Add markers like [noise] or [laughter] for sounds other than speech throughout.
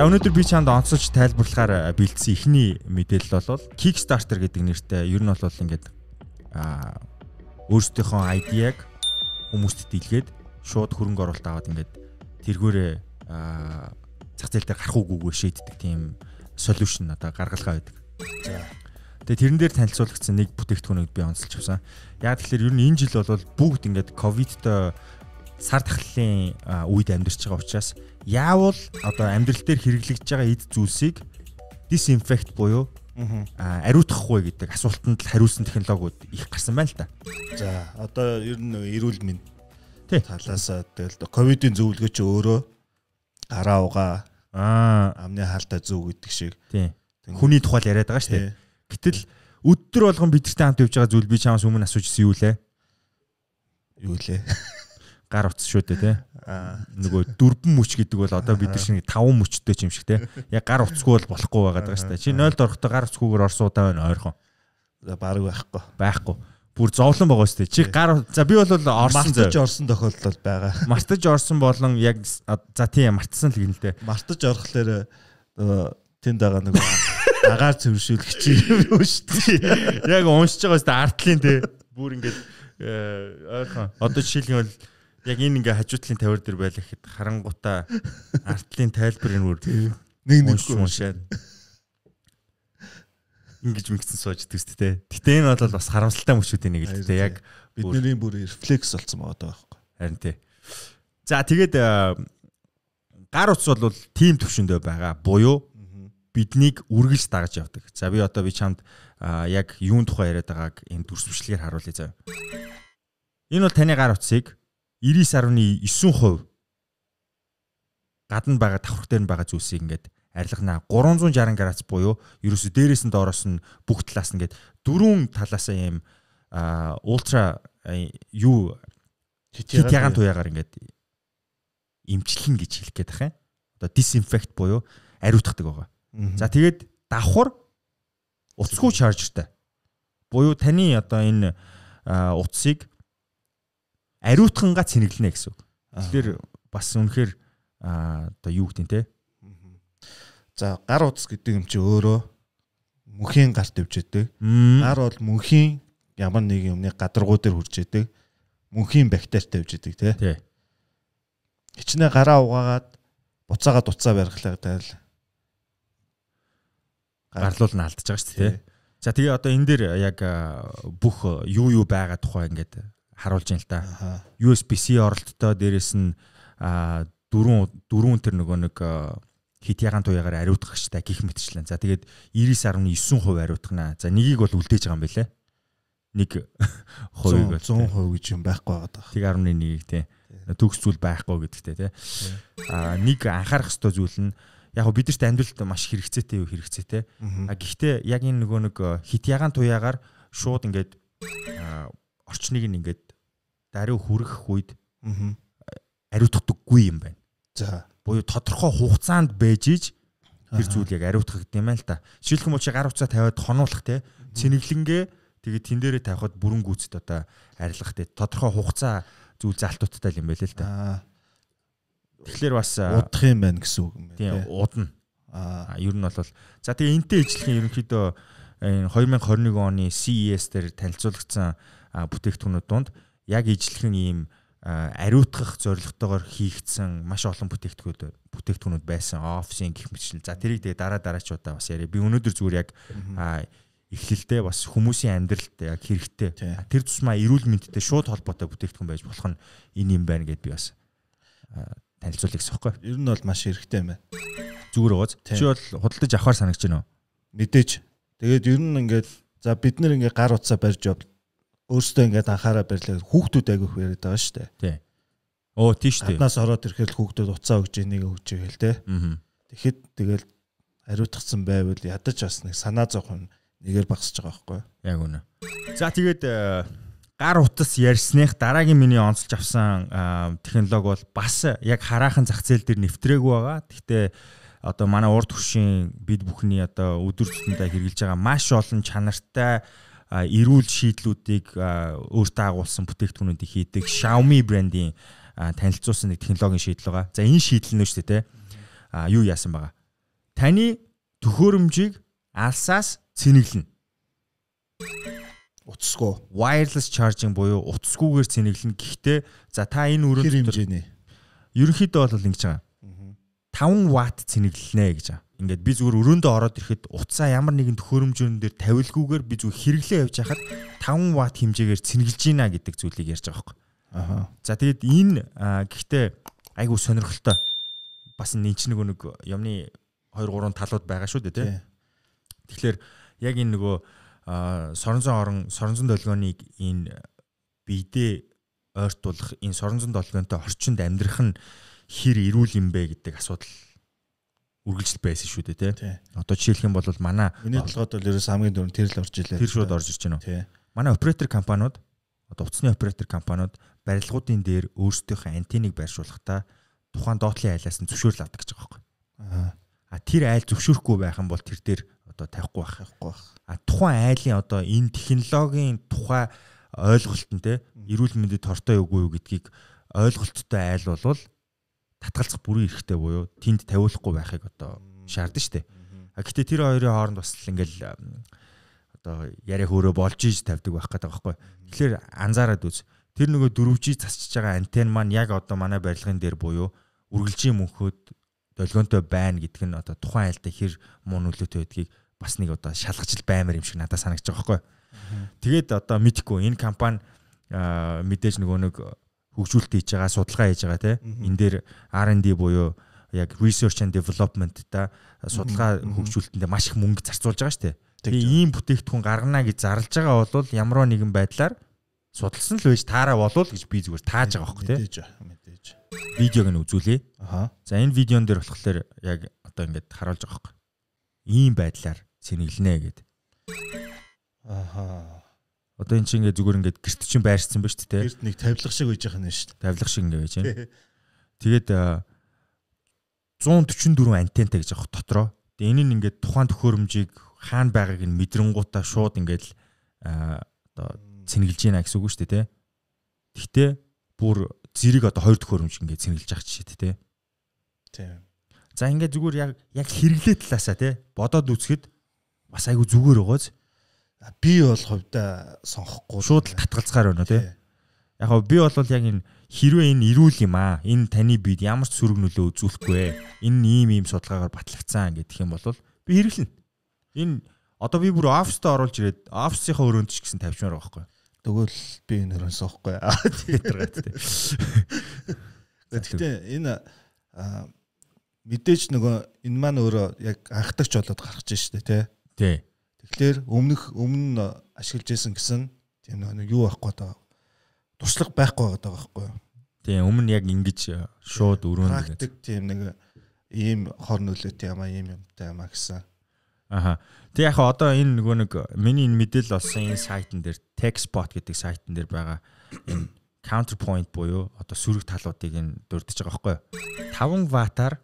За өнөөдөр би чанд онцолж тайлбарлахаар э, бэлдсэн эхний мэдээлэл бол Kickstarter гэдэг нэртэй ер нь бол ингээд аа өөрсдийнхөө ID-аг хүмүүст дийлгээд шууд хөрөнгө оруулалт аваад ингээд тэргүүрээ аа зах зээл дээр гарах үгүйгээ шийддэг тийм solution одоо гаргалгаа байдаг. За. Тэгээ тэрэн дээр танилцуулагдсан нэг бүтээгдэхүүнийг би онцолж авсан. Яг тэгэхээр ер нь энэ жил бол бүгд ингээд ковидтой сар тахлын үед амьдарч байгаа учраас яавал одоо амьдрал дээр хэрэглэгдэж байгаа эд зүйлсийг дисинфект буюу ариутгахгүй гэдэг асуултанд л хариулсан технологиуд их гарсан байна л та. За одоо ер нь эрүүл мэнд талаас тэгэл ковидын зөвлөгөө чи өөрөө гараа угаа аа амны хаалта зөв гэдэг шиг хүний тухайл яриад байгаа шүү дээ. Гэтэл өдөр болгон бидэртэй хамт явж байгаа зүйл би чамаас өмнө асууж ирсэн юу лээ? Юу лээ? [laughs] гар утас шүү дээ тий. Нөгөө дөрвөн мөч гэдэг бол одоо бид нар шиг таван мөчтэй ч юм шиг тий. Яг гар утасгүй бол болохгүй байгаад байгаа шүү дээ. Чи 0-д орохдоо гар утасгүйгээр орсон удаа байна ойрхон. За баг байхгүй. Байхгүй. Бүр зовлон байгаа шүү дээ. Чи гар за би бол орсон зөө. Мартаж орсон тохиолдол байгаа. [laughs] Мартаж орсон болон яг за тий мартсан л гин л дээ. Мартаж орохлоор тэнд байгаа нөгөө агаар цэвэршүүлэгч юм шүү дээ. Яг уншиж байгаа шүү дээ артлын тий. Бүр ингээд э, ойрхон. Одоо жишээлбэл яг энэ ингээ хажуутлын тавир дээр байлаа гэхэд харангута артлын тайлбарын үр нэг нэг уншаад ингэж мэгцэн сууж төст те. Гэтэ энэ бол бас харамсалтай мөчүүдийн нэг л те. Яг бидний бүр рефлекс болсон байгаа даа байхгүй. Харин тий. За тэгээд э, гар утас бол тийм төвшөндөө байгаа. Буюу биднийг үргэлж дагаж явдаг. За би одоо би чамд э, яг юун тухай яриад байгааг энэ дүрсвчлэгээр харуулъя заа. Энэ бол таны гар утсыг 99.9% гадна байгаа давхар дээр нь байгаа зүйлсийг ингээд арилгана. 360 градус буюу ерөөсө дээрээс нь доороос нь бүх талаас нь ингээд дөрвөн талаасаа юм ультра юу хит ягаан туяагаар ингээд имчилнэ гэж хэлэх гээд тах юм. Одоо дисинфект буюу ариутгадаг байгаа. За тэгээд давхар утасгүй чаржертай. Буюу таны одоо энэ утсыг ариутгангаа цэнэглэнэ гэсэн. Тэгэхээр бас үнэхээр одоо юу гэдэг нь те. За гар утас гэдэг юм чи өөрөө мөнхийн гарт өвчтэй. Гар бол мөнхийн ямар нэг юмны гадаргуу дээр хурж идэг. Мөнхийн бактеритай өвж идэг те. Хичнээн гараа угаагаад буцаагаа дуцаа барьглаа гэдэг л гарлуул нь алдчихж байгаа шүү дээ. За тэгээ одоо энэ дээр яг бүх юу юу байгаа тухай ингээд харуулж байна л та. USB-C оролттой дээрэс нь дөрөв дөрөв тэр нөгөө нэг хит ягаан туяагаар ариутгагчтай гих мэтчлэн. За тэгээд 99.9% ариутгана. За нёгийг бол үлдээж байгаа юм байлээ. 1% [laughs] бол 100% гэж юм байхгүй байгаа даа. 1.1-ийг тий. Төгс зүйл байхгүй гэдэгтэй тий. Аа нэг анхаарах хэвээр зүйл нь яг бид нарт амжилт маш хэрэгцээтэй юу хэрэгцээтэй. А гэхдээ яг энэ нөгөө нэг хит ягаан туяагаар шууд ингээд орчныг нь ингээд даруй хүрэх үед ариутгдаггүй юм байна. За буюу тодорхой хугацаанд байж иж тэр зүйл яг ариутгах гэдэг юм аа л да. Жишээлх юм бол чи гар утсаа тавиад хонуулах те цэнэглэнгээ тэгээд тэн дээрээ тавихад бүрэн гүйцэд одоо арилгах те тодорхой хугацаа зүйл залтуудтай юм байл л да. Тэгэхээр бас удах юм байна гэсэн үг юм байна. Тийм удна. Аа ер нь бол за тэгээ энтэй ижилхэн ерөнхийдөө 2021 оны CES дээр танилцуулагдсан бүтээгдэхүүнүүд донд яг ижлэхэн ийм ариутгах зорилготойгоор хийгдсэн маш олон бүтээгдэхүүн бүтээгдэхүүнүүд байсан. Офисын гих мэтчил. За тэрийг тэгээ дараа дараачудаа бас яриа. Би өнөөдөр зүгээр яг эхлэлтэй бас хүмүүсийн амьдралд яг хэрэгтэй. Тэр тусмаа эрүүл мэндтэй шууд холбоотой бүтээгдэхүүн байж болох нь энэ юм байна гэд би бас танилцуулъя гэсэн хэрэг. Ер нь бол маш хэрэгтэй юм байна. Зүгээр ууз. Чи бол худалдаж авахар санагч байна уу? Мэдээж. Тэгээд ер нь ингээд за бид нэр ингээд гар утсаа барьж явд өөрсдөө ингээд анхаараа барьлаа хүүхдүүд агиох яриад байгаа шүү дээ. Тий. Оо тийш дээ. Гаднаас ороод ирэхэд л хүүхдүүд уцаа өгж энийг өгч ивэл те. Аа. Тэгэхэд тэгэл ариутгцсан байвал ядаж бас нэг санаа зовхон нэгээр багсаж байгаа байхгүй юу? Яг үнэ. За тэгээд э, гар утас ярьсных дараагийн миний онцолж авсан э, технологи бол бас э, яг хараахан зах зээл дээр нэвтрээгүй байгаа. Гэхдээ одоо манай урд төвшин бид бүхний одоо өдөр тутмдаа хэрэгжилж байгаа маш олон чанартай эрүүл шийдлүүдийг өөртөө агуулсан бүтээгдэхүүнүүдийг хийдэг Xiaomi брендийн танилцуулсан нэг технологийн шийдэл байгаа. За энэ шийдэл нь шүү дээ те. А юу яасан байгаа. Таны төхөөрөмжийг алсаас цэнэглэнэ. Утасгүй. Wireless charging буюу утасгүйгээр цэнэглэнэ. Гэхдээ за та энэ өрөөнд хэмжээний. Ерөнхийдөө бол ингэж байгаа. 5 ватт цэнэглэнэ гэж байгаа ингээд би зүгээр өрөөндөө ороод ирэхэд утсаа ямар нэгэн төхөөрөмжөн дээр тавилгүйгээр би зүгээр хэрэглээ явж хахад 5 ватт хэмжээгээр цэнгэлж гинэ гэдэг зүйлийг ярьж байгаа байхгүй. Аа. За тэгэд энэ гэхдээ айгүй сонирхолтой. Бас энэ ч нэг нэг юмны 2 3 талууд байгаа шүү дээ тий. Тэгэхээр яг энэ нөгөө соронзон орон соронзон долгионыг энэ биедээ ойртуулах энэ соронзон долгионтой орчинд амьдрах нь хэр эрүүл юм бэ гэдэг асуудал үргэлжил байсан шүү дээ тий. Одоо жишээлх юм бол манай миний толгойд бол ерөөс хамгийн дөрөнд тэр л орж илээ. Тэр шууд орж ирж байна уу. Манай оператор компаниуд одоо утасны оператор компаниуд барилгуудын дээр өөрсдийнхөө антенныг байршуулахдаа тухайн доотлын айлаас нь зөвшөөрөл авдаг гэж байгаа байхгүй. А тэр айл зөвшөөрөхгүй байх юм бол тэр дээр одоо тавихгүй байх хэрэггүй байх. А тухайн айлын одоо энэ технологийн тухай ойлголт нь те эрүүл мэндэд тортой үгүй юу гэдгийг ойлголттой айл болвол татгалзах бүрэн эрхтэй буюу тэнд тавиулахгүй байхыг одоо шаардна шүү дээ. А гэтээ тэр хоёрын хооронд бас ингээл одоо яриа хөөрэ болж иж тавьдаг байх гэдэг байхгүй. Тэгэхээр анзаараад үз. Тэр нөгөө 4G засчиж байгаа антен маань яг одоо манай барилгын дээр буюу үргэлжийн мөнхөд долгионтой байна гэдг нь одоо тухайн айлдаа хэр муу нөлөөтэй байдгийг бас нэг одоо шалгажл баймар юм шиг надад санагдаж байгаа байхгүй. Тэгээд одоо мэдхгүй энэ компани мэдээж нөгөө нэг хөгжүүлэлт хийж байгаа, судалгаа хийж байгаа тийм. Энд дээр R&D буюу яг research and development та судалгаа хөгжүүлэлтэндээ маш их мөнгө зарцуулж байгаа шүү дээ. Тэгээ ийм бүтээгдэхүүн гаргана гэж зарлж байгаа бол ямар нэгэн байдлаар судалсан л байж таараа болов л гэж би зүгээр тааж байгаа байхгүй тийм. Мэдээж. Видеог нь үзүүлээ. Аха. За энэ видеон дээр болохоор яг одоо ингээд харуулж байгаа байхгүй. Ийм байдлаар сэнгэлнэ гэдэг. Аха. Одоо эн чинь ингээ зүгээр ингээ гэрт чинь байрцсан ба шүү дээ. Гэрт нэг тавилах шиг байж байгаа юм шүү дээ. Тавилах шиг ингээ байж байна. [laughs] Тэгээд 144 антентай гэж авах дотроо. Тэгээ энэ нь ингээ тухайн төхөөрөмжийг хаана байгааг нь мэдрэнгуудаа шууд ингээл одоо цэнгэлж гинэ гэсэн үг шүү дээ тий. Гэхдээ бүр зэрэг одоо хоёр төхөөрөмж ингээ цэнгэлж ах жишээ тий. Тийм. За ингээ зүгээр яг яг хэрэглээ талаасаа тий бодоод үзэхэд бас айгүй зүгээр байгааз би бол хувьдаа сонгохгүй шууд л татгалцгаар байна тий. Яг гоо би бол яг энэ хэрвээ энэ эрүүл юм аа энэ таны биед ямар ч сөрөг нөлөө үзүүлэхгүй энэ ийм ийм судалгаагаар батлагдсан гэдэг юм бол би хэрэглэнэ. Энэ одоо би бүр оффист оруулж ирээд оффисийнхаа өрөөнд ч гэсэн тавьчмаар байхгүй. Тэгвэл би энэ өрөөс авахгүй. Тэгэхдээ энэ мэдээж нөгөө энэ маань өөрөө яг анхдагч болоод гарч иж штэ тий. Тий Тэгэхээр өмнөх өмнө ашиглаж байсан гэсэн тийм нэг юу байхгүй одоо туслах байхгүй байгаа байхгүй юу? Тийм өмнө яг ингэж э, шууд өрөөнд практик тийм нэг ийм хор нөлөөтэй юм аа ийм юмтай юм аа гэсэн. Аха. Тэг яг одоо энэ нөгөө нэг миний энэ мэдээлэл олсон энэ сайтн дээр Techspot гэдэг сайтн дээр байгаа энэ counterpoint буюу одоо сөрөг талуудыг энэ дурдж байгаа байхгүй юу? 5 ватаар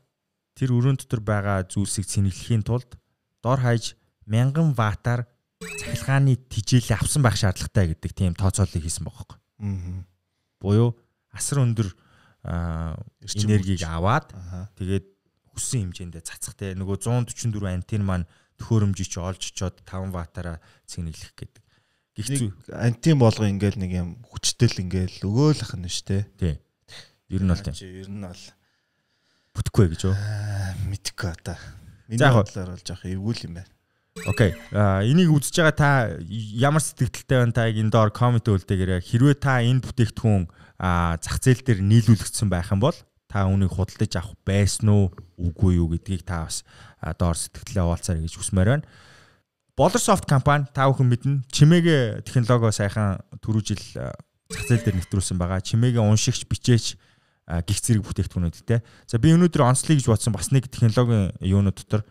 тэр өрөөнд дотор байгаа зүйлсийг цэнэглэхийн тулд дор хаяж 1000 ватаар цахилгааны тижээлээ авсан байх шаардлагатай гэдэг тийм тооцоолыг хийсэн байгаа хөөе. Аа. Буюу асар өндөр энергийг аваад тэгээд хүссэн хэмжээндээ цацх те нөгөө 144 антен маань төхөөрөмжийг чи олж чоод 5 ватаараа цэнэглэх гэдэг. Гихцүү антен болго ингээл нэг юм хүчтэй л ингээл өгөөлөх нь штэ. Тий. Ер нь бол тийм. Ер нь бол бүтэхгүй гэж үү? Мэдхгүй одоо. Миний бодлоор бол жоох эвгүй юм байна. Окей. Энийг үзэж байгаа та ямар сэтгэлдэлтэй байна таг энэ доор комент үлдээгээрэй. Хэрвээ та энэ бүтээгдэхүүн зах зээл дээр нийлүүлэгдсэн байх юм бол та үнийг худалдаж авах байсан уу үгүй юу гэдгийг та бас доор сэтгэлээ хуваалцаар гэж хүсмээр байна. Болорсофт компани та бүхэн мэднэ чимээгэ технологио сайхан түрүү жил зах зээл дээр нэвтрүүлсэн байгаа. Чимээгэ уншигч бичээч гих зэрэг бүтээгдэхүүнүүдтэй. За би өнөөдөр онцлий гэж бодсон бас нэг технологийн юунууд дотор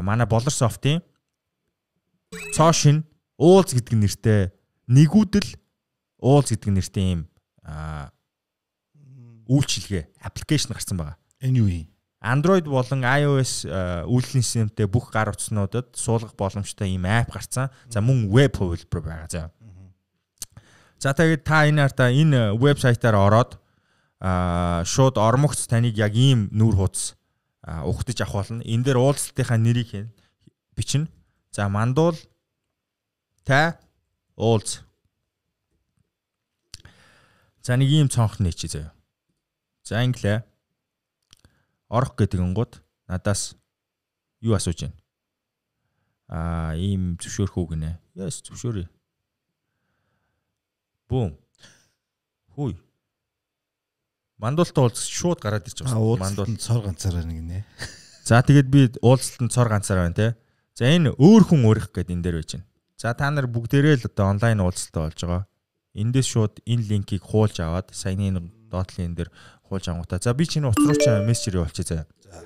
манай Болорсофтын цоо шин уулз гэдэг нэртэй нэгүүдэл уулз гэдэг нэртэй юм үйлчилгээ аппликейшн гарсан байгаа. Энэ юу юм? Android болон iOS үйлдлийн системтэй бүх гар утаснуудад суулгах боломжтой ийм апп гарсан. За мөн веб хувилбар байгаа заа. За тэгээд та энэ артаа энэ вебсайтаар ороод шууд ормогц таныг яг ийм нүүр хуудас ухтаж авах болно. Энд дээр уулзалтынхаа нэрийг бичнэ. За мандуул та уулз. За нэг ийм цонхны чи заяа. За инглээ. Орох гэдэг ангууд надаас юу асууж байна? Аа ийм зөвшөөрөх үг нэ. Yes зөвшөөрөө. Бүүн. Хүй. Мандуултаа уулзч шууд гараад ирж байгаа. Мандуулт цор ганцаараа нэг нэ. За тэгээд би уулзалтанд цор ганцаараа байна те. За энэ өөр хүн өөрөх гэдэг энэ дээр байж байна. За та нар бүгдээрээ л одоо онлайн уулзалтаа болж байгаа. Эндээс шууд энэ линкийг хуулж аваад саяны доотлын энэ дээр хуулж ангуудаа. За би чиний утас руу ч мессеж явуулчих заяа. За.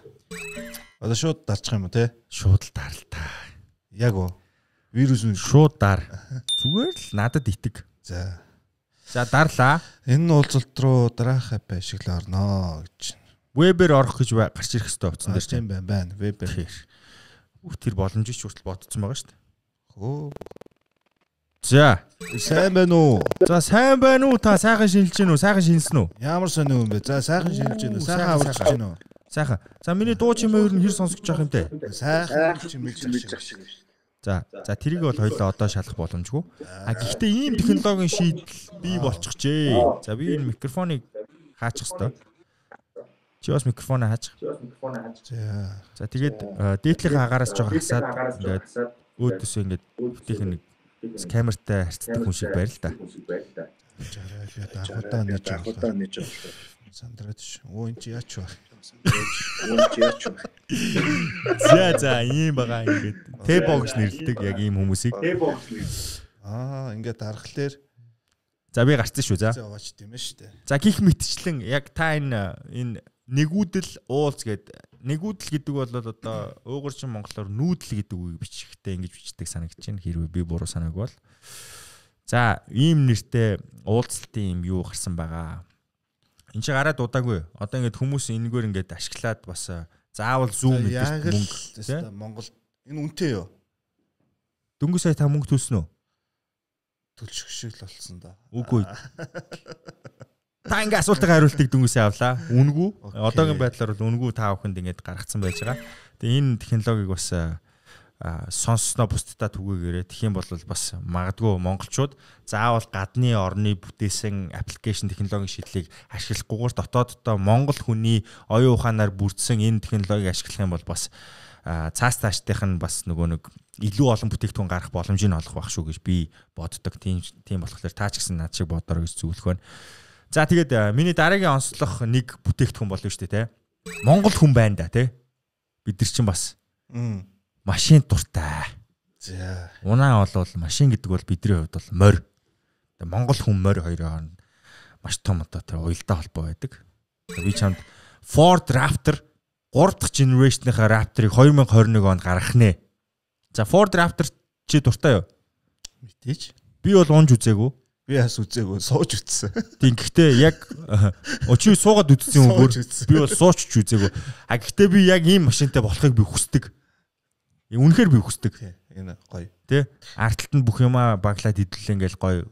Одоо шууд дарчих юм уу те? Шууд л даралтаа. Яг уу. Вирус нь шууд дар. Зүгээр л надад итэг. За. За дарлаа. Энэ уулзалт руу дараах апп ашиглаа орноо гэж. Вебээр орох гэж гарч ирэх хэвээр утсан дээр. Тийм байна байна. Вебээр бүх тэр боломжийг ч хүртэл бодсон байгаа шүү дээ. Хөө. За, сайн байна уу? За, сайн байна уу? Та сайхан шинэлж гэнэ үү? Сайхан шинэлсэн үү? Ямар сонио юм бэ? За, сайхан шинэлж гэнэ үү? Сайхан аварч гэнэ үү? Сайхан. За, миний дуу чимээ юу нэр сонсогдож байгаа юм те? Сайхан чимээ гэж байгаа шиг шүү дээ. За. За тэрийг бол хоёлаа одоо шалах боломжгүй. А гэхдээ ийм технологийн шийдэл бий болчихжээ. За би энэ микрофоныг хаачих хэвээр. Чи бас микрофоноо хааж. Чи бас микрофоноо хааж. За. За тэгээд э, дээдлийн хагаараас жоо хасаад ингээд өөдөөс ингээд бүтээх нэг камертай харьцдаг хүн шиг байр л да. Жаргал яа да худаа нэж худаа нэж сандраач оо энэ чи яач вэ? Оо энэ чи яач вэ? За за ийм байгаа ингээд тэбо гэж нэрлдэг яг ийм хүмүүсийг. Тэбо гэж нэрлэв. Аа ингээд дарахлаар За би гарцсан шүү за. За ууч тийм ээ шүү дээ. За гих мэтчлэн яг та энэ э, энэ нэгүүдэл уулз гэд нэгүүдэл гэдэг бол одоо уугурчин монголоор нүүдэл гэдэг үгийг бичихдээ ингэж бичдэг санагдаж байна хэрвээ би буруу санааг бол за ийм нэртэй уулзалтын юм юу гарсан байгаа энэ чи гараад удаагүй одоо ингэж хүмүүс энэгээр ингэж ашиглаад бас э, заавал зүүм гэдэг мөнгө Монгол энэ үнэтэй юу дөнгөж сая та мөнгө төлсөн үү төлчих шиг л болсон да үгүй [laughs] Та ингээ асуултаа хариултыг дүнгийн явлаа. Үнгүү. Одоогийн байдлаар бол үнгүү та бүхэнд ингээд гаргацсан байж байгаа. Тэгээ энэ технологиг бас сонссноо бусдад түгээгээрээ тэх юм бол бас магадгүй монголчууд заавал гадны орны бүтээсэн аппликейшн технологийн шийдлийг ашиглахгүйгээр дотооддоо монгол хүний оюун ухаанаар бүрдсэн энэ технологиг ашиглах юм бол бас цаас таштайх нь бас нөгөө нэг илүү олон бүтээгдэхүүн гарах боломж нь олох байх шүү гэж би боддог. Тийм тийм болохоор таа ч гэсэн над шиг бодорой гэж зөвлөх байна. За тэгээд э, миний дараагийн онцлох нэг бүтээгдэхүүн болно шүү дээ те. Монгол хүн байна да те. Бид нар чинь бас машин дуртай. За. Унаа болвол машин гэдэг бол бидний хувьд бол морь. Монгол хүн морь хоёрын хооронд маш том одоо тэр уялдаа холбоо байдаг. Би чамд Ford Raptor 3 дахь generation-ийнхаа Raptor-ыг 2021 онд гаргах нэ. За Ford Raptor чи дуртай юу? Мэдээж. Би бол унж үзээгүй. Би бас үзээгүй сууж үзсэн. [laughs] Тийм гэхдээ яг очи суугаад үзсэн юм бүр би бол сууч ч үзээгүй. А гэхдээ би яг ийм машинтай болохыг би хүсдэг. Үнэхээр би хүсдэг. Энэ гоё. Тэ? Ардталт нь бүх юмаа баглаад идэлээ ингээл гоё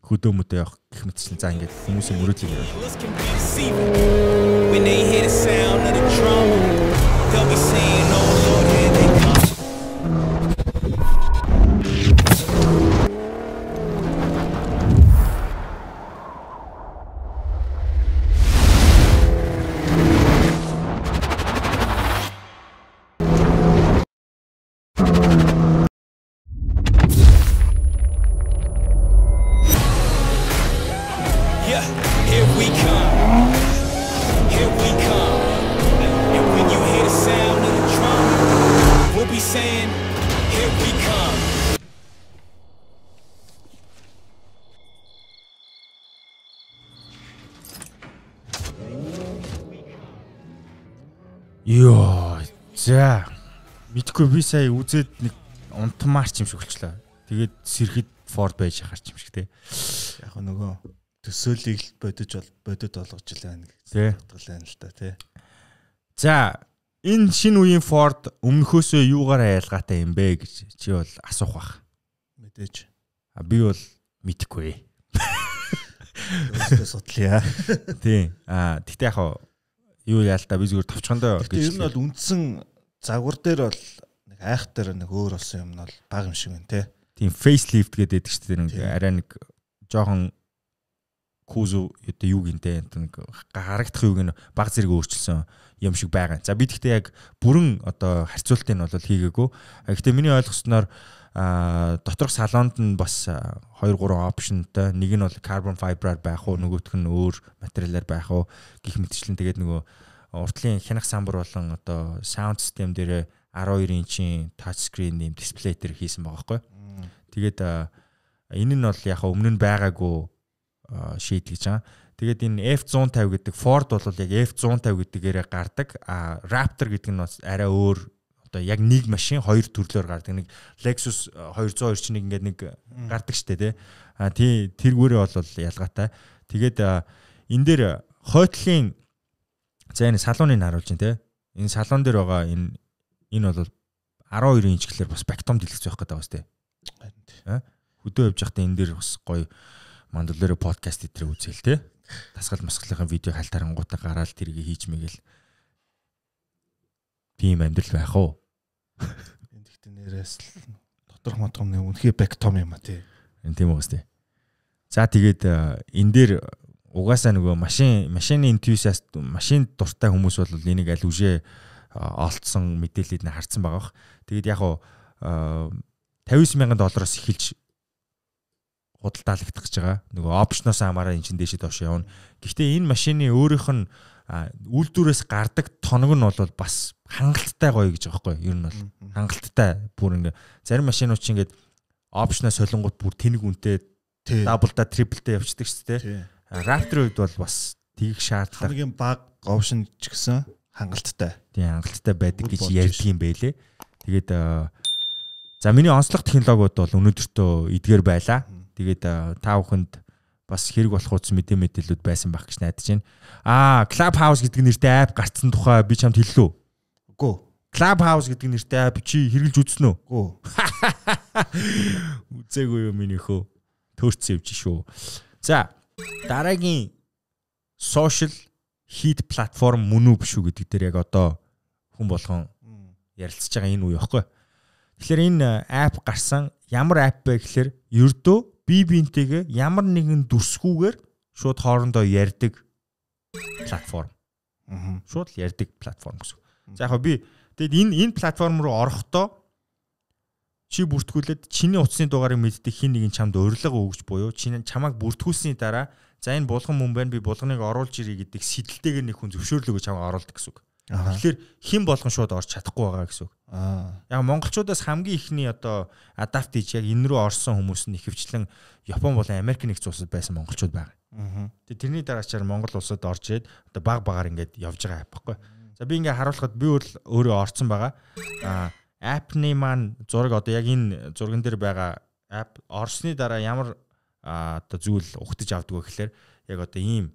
хөдөө мөдөө явах гэх мэтчилэн за ингээд хүмүүсийн мөрөөдөл юм. They'll be saying, oh Lord, here they come. Йоо. За. Мэдхгүй би сая үзээд нэг унтмаарч юм шиг болчлаа. Тэгээд сэрхэд Ford байж харч юм шиг те. Яг нөгөө төсөөлийг л бодож бол бодод олгож л байна гэх утгатай л та те. За энэ шинэ үеийн Ford өмнөхөөсөө юугаар айлгаатай юм бэ гэж чи бол асуух бах. Мэдээж. А би бол мэдхгүй. Өөрсдөө судлаа. Тийм. А тэгтээ яг юу яалтаа би зүгээр товчхондоо гэж. Тэр нь бол үндсэн загвар дээр бол нэг айхтар нэг өөр болсон юм нь бол баг юм шиг байна те. Тийм facelift гэдэг дэг шүү дээ нэг арай нэг жоохон Кузу одоо юу гинтэй нэг харагдах юг нь баг зэрэг өөрчилсөн юм шиг байгаа. За би тэгтээ яг бүрэн одоо харьцуултыг нь бол хийгээгүй. Гэхдээ миний ойлгосноор а доторх салонд нь бас 2 3 опшнтай нэг нь бол carbon fiber-аар байх уу нөгөөх нь өөр материалаар байх уу гих мэтчлэн тэгээд нөгөө уртлын хянах самбар болон одоо sound system дээр 12 инчийн touch screen юм дисплей төр хийсэн байгаа байхгүй. Тэгээд энэ нь бол яг өмнө нь байгаагүй шийдэж байгаа. Тэгээд энэ F150 гэдэг Ford бол яг F150 гэдэгээрээ гардаг. А Raptor гэдэг нь бас арай өөр одоо яг нэг машин хоёр төрлөөр гардаг. Нэг Lexus 202 ч нэг ингээд нэг гардаг штэ тий. А тий тэргүүрээ бол ялгаатай. Тэгээд энэ дээр хойтлын за энэ салууны харуулж байна тий. Энэ салон дээр байгаа энэ энэ бол 12 инч гэхэлэр бас бактом дэлгэц байх гэдэг бас тий. Э? Хөдөө явж байхдаа энэ дээр бас гоё мандалөрө подкаст эдрээ үзээл те. Дасгал масгалынхаа видео хальтарангуудаа гараад тэргийг хийж мэгэл би юм амьдрал байх уу? Энд ихтэй нэрээс л доторх мотром нэг үнхий бэк том юм а тий. Энд тийм үгүйс тий. За тэгээд э, энэ дээр угаасаа нөгөө машин машины энтузиаст машин дуртай хүмүүс бол энийг аль үжээ э, олцсон мэдээлэлд нь харсан байгаа бох. Тэгээд яг уу 59 сая доллароос эхэлж худалдаалагдах гэж байгаа. Нөгөө опшноос хамаараа энэ чин дэшээ доош явна. Гэхдээ энэ машины өөрийнх нь үйлдвэрээс гардаг тоног нь бол бас хангалттай гоё гэж байгаа байхгүй юу? Ер нь бол хангалттай бүр ингээ зарим машинууд чинь ингээд опшноос солонгот бүр тэнэг үнэтэй дабл да трипл дэ явчихдаг шүү дээ. Raptor үед бол бас тгийх шаардлага. Хамгийн баг говшин ч гэсэн хангалттай. Тийм хангалттай байдаг гэж ярьдаг юм байлээ. Тэгээд за миний онцлог технологиуд бол өнөөдөртөө эдгээр байлаа. Тэгээд та бүхэнд бас хэрэг болох утас мэдээ мэдээлүүд байсан байх гэж найдаж байна. Аа, Clubhouse гэдэг нэртэй апп гарцсан тухай би чамд хэллээ. Үгүй. Clubhouse гэдэг нэртэй апп чи хэрэгжилж үзсэн үү? Үгүй. [laughs] Үзээгүй юу минийхөө. Төрцөө явж шүү. За, дараагийн social хийд платформ мөн үү биш үү гэдэг дээр яг одоо хүн болгон ярилцж байгаа энэ үе яахгүй. Тэгэхээр энэ апп гарсан ямар апп вэ гэхээр ердөө бие биентэйгээ ямар нэгэн дүрсгүүгээр шууд хоорондоо ярьдаг платформ. Аа. Шууд л ярьдаг платформ гэсэн. За яг би тэгэд энэ энэ платформ руу орохдоо чи бүртгүүлээд чиний утасны дугаарыг мэддэг хин нэгэн чамд урилга өгж буюу чиний чамааг бүртгүүлсний дараа за энэ булган мөн байна би булганыг оруулж ирье гэдэг сэтэлтэйгээр нэг хүн зөвшөөрлөгөө чамаа оруулдаг гэсэн үг. Тэгэхээр хэн болгон шууд орж чадахгүй байгаа гэсэн үг. Яг монголчуудаас хамгийн ихний одоо адапт хийж яг энэ рүү орсон хүмүүс нь ихэвчлэн Япон болон Америк нэгдсэн улсад байсан монголчууд байгаа. Тэгээ тэрний дараачаар Монгол улсад орж ирээд одоо баг багаар ингээд явж байгаа байхгүй. За би ингээд харуулхад би өөрөө орцсон байгаа. Аа апны маань зураг одоо яг энэ зурган дээр байгаа ап орсны дараа ямар одоо зүйл ухтаж авдаг вэ гэхээр яг одоо ийм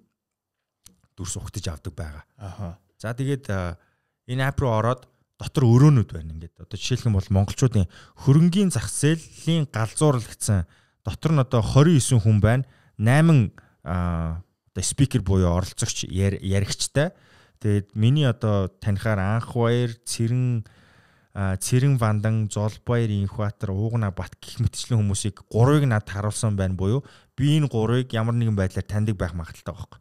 дүрс ухтаж авдаг байгаа. Ахаа За тэгээд энэ app руу ороод дотор өрөөнүүд байна ингээд. Одоо жишээлхэн бол монголчуудын хөрөнгийн зах зээлийн галзуурлагдсан дотор нь одоо 29 хүн байна. 8 одоо спикер буюу оролцогч яригчтай. Тэгээд миний одоо танихаар анх баяр, цэрэн цэрэн вандан, золбаяр, инхватар, уугна бат гэх мэтчлэн хүмүүсийг гурыг надад харуулсан байна буюу би энэ гурыг ямар нэгэн байдлаар таньдаг байх магадaltaй байхгүй.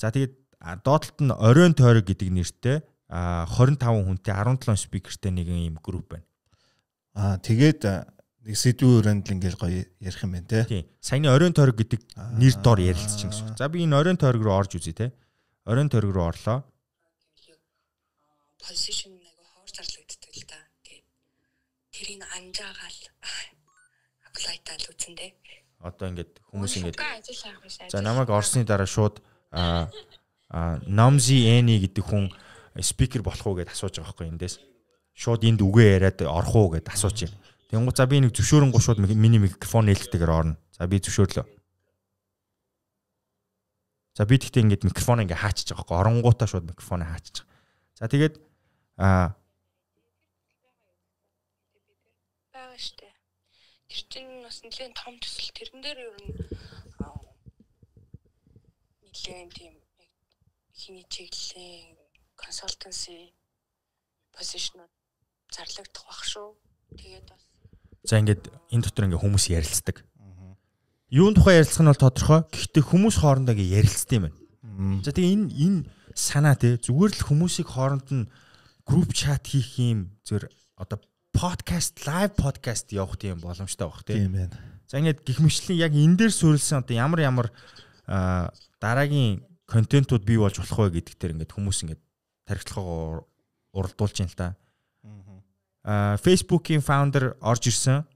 За тэгээд доотлолт нь Оройн тойрог гэдэг нэртэй 25 хүнтэй 17 спикертэй нэг юм групп байна. Аа тэгээд нэг сэдвийн өрөөнд л ингээл гоё ярих юм байна те. Тийм. Саяны Оройн тойрог гэдэг нэр доор ярилцчихсан гэсэн үг. За би энэ Оройн тойрог руу орж үзье те. Оройн тойрог руу орлоо. Position нэг хоор зарлагддаг л да. Тийм. Тэрийг анжаагаал apply тал үзэн те. Одоо ингээд хүмүүс ингээд За намайг орсны дараа шууд аа Номзи Эни гэдэг хүн э, спикер болох уу гэдээ асууж байгаа байхгүй эндээс. Шууд энд үгээ яриад орох уу гэдээ асууж байна. Тэнгуй за би нэг зөвшөөрөнгөө шууд миний микрофон нээлттэйгээр орно. За би зөвшөөрлөө. За би тэгтээ ингээд микрофон ингээ хаачих жоохгүй. Оронгуудаа шууд микрофоныг хаачих. За тэгээд аа байгаа штэ. Тэр чинь бас нэлээд том төсөл. Тэрэн дээр ер нь нэлээд тийм хиний чиглэлийн консалтенси позишнууд зарлагдах бах шүү. Тэгээд бас За ингээд энэ дотор ингээ хүмүүс ярилцдаг. Юун тухай ярилцах нь бол тодорхой. Гэхдээ хүмүүс хоорондоо ингээ ярилцдаг юм байна. За тэгээ энэ энэ санаа те зүгээр л хүмүүсийг хооронд нь групп чат хийх юм зэр одоо подкаст лайв подкаст явах тийм боломжтой баг тийм байна. За ингээд гихмэчлийн яг энэ дээр суурилсан одоо ямар ямар дараагийн контентууд бий болж болох вэ гэдэгтэр ингээд хүмүүс ингээд тархитлогоо уралдуулж байна л да. Аа Facebook-ийн founder орж ирсэн.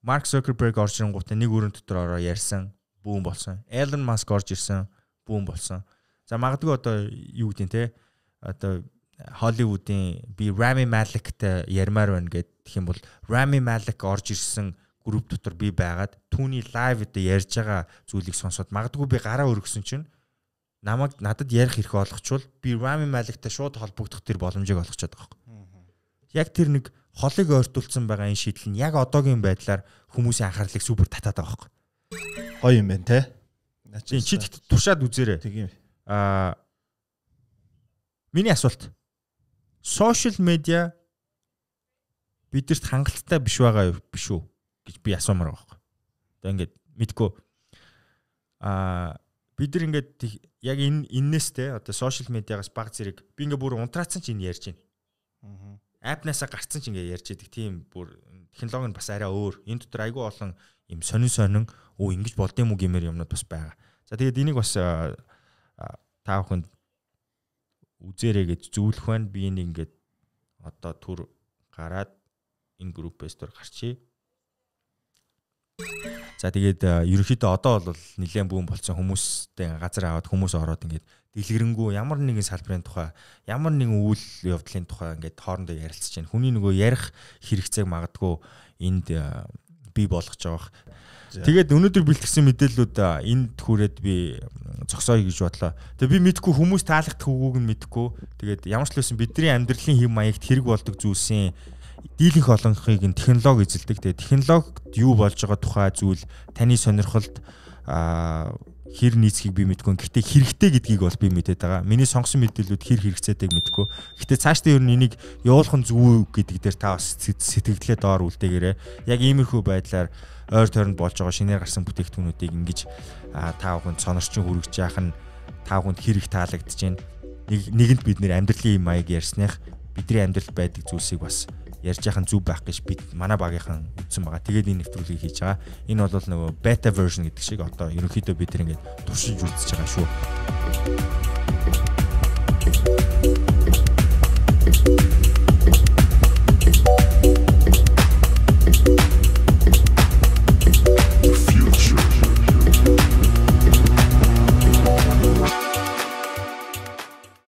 Марк Zuckerberg орж ирэнгүүтээ нэг өрөөнд дотор ороо ярьсан. Бүүн болсон. Elon Musk орж ирсэн. Бүүн болсон. За магадгүй одоо юу гэдэг те одоо Холливуудын би Rami Malekтэй ярмаар байна гэх юм бол Rami Malek орж ирсэн групп дотор би байгаад түүний лайв дээр ярьж байгаа зүйлийг сонсоод магадгүй би гараа өргөсөн чинь намайг надад ярих хэрэг олгочвол би Рами Маликтай шууд холбогдох тэр боломжийг олгочод байгаа юм. Яг тэр нэг холыг ойртуулсан байгаа энэ шийдэл нь яг одоогийн байдлаар хүмүүсийн анхаарлыг супер татаад байгаа юм. Гоё юм байна те. Чи чи тушаад үзээрэй. Тийм. Аа Миний асуулт. Сошиал медиа бидэрт хангалттай биш байгаа юу биш үү гэж би асуумаар байгаа байхгүй. Одоо ингээд мэдгүй аа бид нар ингээд яг энэ энээс те одоо сошиал медиагаас баг зэрэг би ингээ бүр унтраацсан ч энэ ярьж байна. Аа. Апнаасаа гарцсан ч ингээ ярьж яадаг тийм бүр технологи нь бас арай өөр. Энэ дотор айгүй олон юм сонин сонин оо ингэж болд юм уу гэмээр юмнууд бас байгаа. За тэгээд энийг бас та бүхэнд үзээрэй гэж зөвлөх байна. Би энэ ингээд одоо төр гараад энэ группээс төр гарчий. За тэгээд э, ерөнхийдөө одоо бол нэлээд бүүн болсон хүмүүстэй газар аваад хүмүүс ороод ингээд дэлгэрэнгүй ямар нэгэн салбарын тухай ямар нэгэн үйл явдлын тухай ингээд хоорондоо ярилцж байна. Хүний нөгөө ярих хэрэгцээг магадгүй энд э, бий болгож явах. Тэгээд өнөөдөр бэлтгэсэн мэдээллүүд э, энд хүрээд би зогсооё гэж бодлоо. Тэгээд би мэдгүй хүмүүс таалагдах үгүйг нь мэдгүй. Тэгээд ямар ч л байсан бидний амьдралын хэм маягт хэрэг болдог зүйлсийн дийлэнх олонхыг нь технологи эзэлдэг. Тэгээ технологид юу болж байгаа тухай зүйл таны сонирхолд хэр нийцхийг би мэдгүй. Гэхдээ хэрэгтэй гэдгийг бол би мэдээд байгаа. Миний сонгосон мэдээлүүд хэр хэрэгцээтэйг мэдгүй. Гэхдээ цаашдаа ер нь энийг явуулах нь зөв үү гэдэг дээр та бас сэтгэлдээ доор үлдээгээрэй. Яг иймэрхүү байдлаар ойр тойронд болж байгаа шинээр гарсан бүтээгтүүнүүдийг ингэж та бүхэн сонорчин хүргэж яах нь та бүхэнд хэрэг таалагдж байна. Нэг нэгэнд бид нэр амьдралын юм маяг ярьсных бидний амьдралд байдаг зүйлсийг бас ярьж яхаан зүв байх гэж бид манай багийнхан үтсэн байгаа. Тэгээд энэ нэвтрүүлгийг хийж байгаа. Энэ бол нөгөө beta version гэдэг шиг одоо ерөнхийдөө бид ингээд туршиж үзэж байгаа шүү.